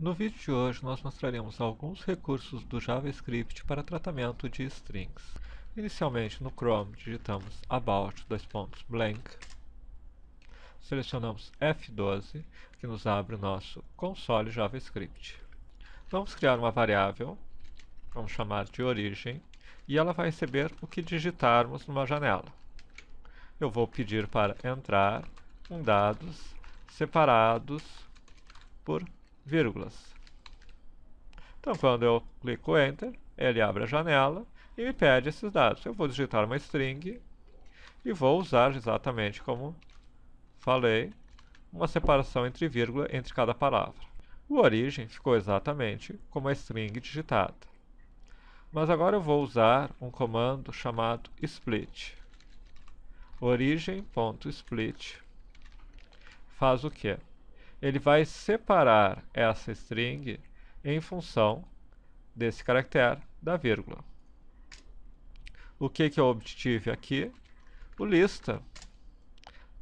No vídeo de hoje nós mostraremos alguns recursos do JavaScript para tratamento de strings. Inicialmente no Chrome digitamos about dois pontos blank, selecionamos F12 que nos abre o nosso console JavaScript. Vamos criar uma variável, vamos chamar de origem, e ela vai receber o que digitarmos numa janela. Eu vou pedir para entrar com dados separados por vírgulas. Então, quando eu clico Enter, ele abre a janela e me pede esses dados. Eu vou digitar uma string e vou usar exatamente como falei, uma separação entre vírgula entre cada palavra. O origem ficou exatamente como a string digitada. Mas agora eu vou usar um comando chamado split. Origem.split faz o quê? ele vai separar essa string em função desse caractere da vírgula. O que, que eu é obtive aqui? O lista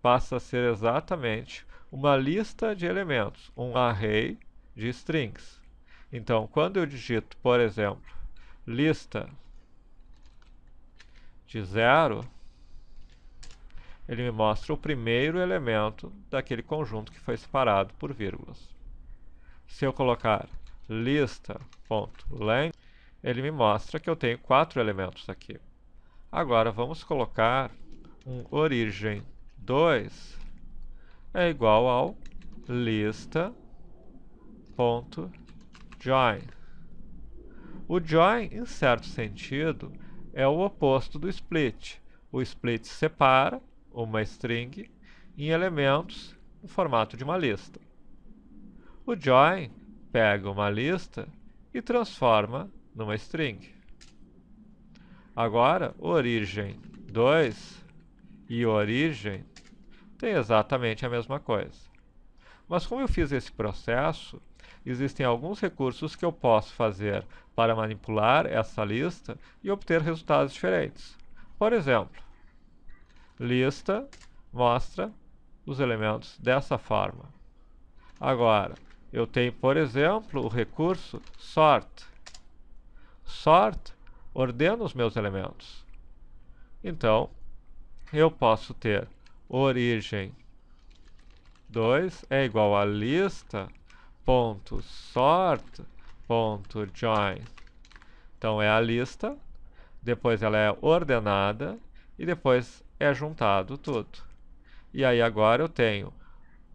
passa a ser exatamente uma lista de elementos, um array de strings. Então, quando eu digito, por exemplo, lista de zero ele me mostra o primeiro elemento daquele conjunto que foi separado por vírgulas. Se eu colocar lista.len, ele me mostra que eu tenho quatro elementos aqui. Agora vamos colocar um origem 2 é igual ao lista.join. O join, em certo sentido, é o oposto do split. O split separa uma string, em elementos no formato de uma lista. O join pega uma lista e transforma numa string. Agora, origem 2 e origem tem exatamente a mesma coisa. Mas como eu fiz esse processo, existem alguns recursos que eu posso fazer para manipular essa lista e obter resultados diferentes. Por exemplo, lista mostra os elementos dessa forma. Agora, eu tenho, por exemplo, o recurso sort. Sort ordena os meus elementos. Então, eu posso ter origem 2 é igual a lista ponto sort ponto join. Então é a lista, depois ela é ordenada e depois é juntado tudo. E aí agora eu tenho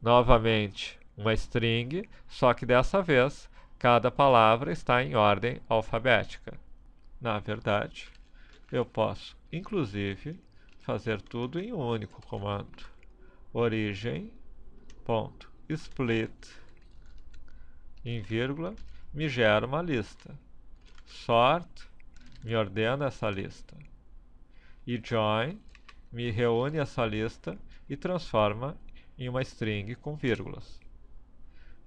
novamente uma string, só que dessa vez cada palavra está em ordem alfabética. Na verdade, eu posso inclusive fazer tudo em um único comando. Origem.split ponto, split, em vírgula, me gera uma lista. Sort, me ordena essa lista. E join, me reúne essa lista e transforma em uma string com vírgulas.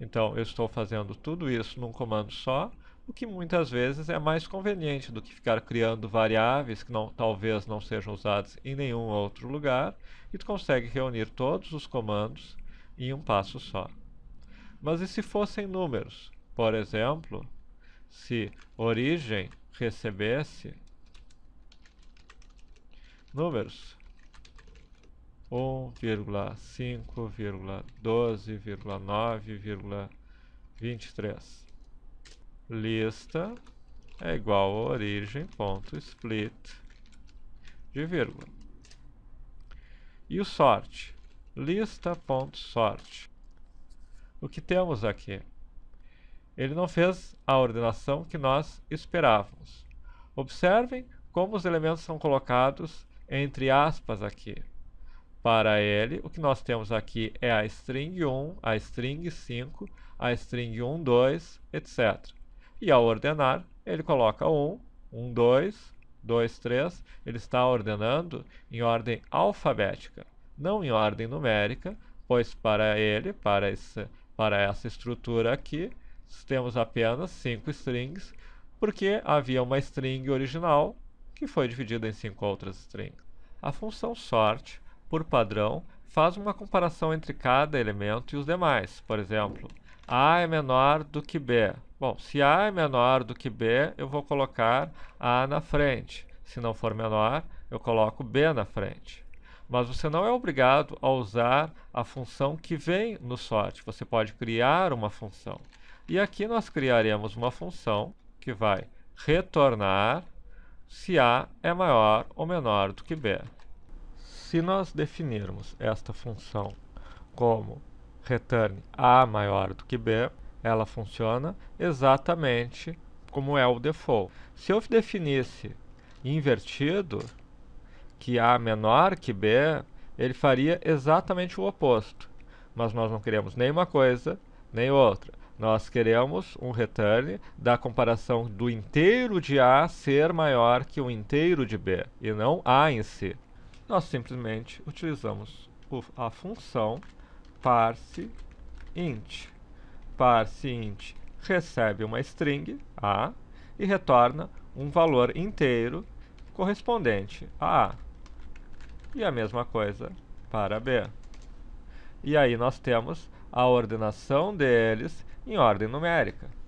Então, eu estou fazendo tudo isso num comando só, o que muitas vezes é mais conveniente do que ficar criando variáveis que não, talvez não sejam usadas em nenhum outro lugar, e tu consegue reunir todos os comandos em um passo só. Mas e se fossem números? Por exemplo, se origem recebesse números, 1,5,12,9,23. Lista é igual a origem ponto split de vírgula. E o sort? Lista ponto sort. O que temos aqui? Ele não fez a ordenação que nós esperávamos. Observem como os elementos são colocados entre aspas aqui para L, o que nós temos aqui é a string 1, a string 5, a string 1, 2, etc. E ao ordenar, ele coloca 1, 1, 2, 2, 3. Ele está ordenando em ordem alfabética, não em ordem numérica, pois para ele, para, esse, para essa estrutura aqui, temos apenas 5 strings, porque havia uma string original que foi dividida em 5 outras strings. A função sort por padrão, faz uma comparação entre cada elemento e os demais. Por exemplo, A é menor do que B. Bom, se A é menor do que B, eu vou colocar A na frente. Se não for menor, eu coloco B na frente. Mas você não é obrigado a usar a função que vem no sort. Você pode criar uma função. E aqui nós criaremos uma função que vai retornar se A é maior ou menor do que B se nós definirmos esta função como return a maior do que b, ela funciona exatamente como é o default. Se eu definisse invertido, que a menor que b, ele faria exatamente o oposto. Mas nós não queremos nem uma coisa, nem outra. Nós queremos um return da comparação do inteiro de a ser maior que o inteiro de b, e não a em si nós simplesmente utilizamos a função parse int. Parse int recebe uma string a e retorna um valor inteiro correspondente a a. E a mesma coisa para b. E aí nós temos a ordenação deles em ordem numérica.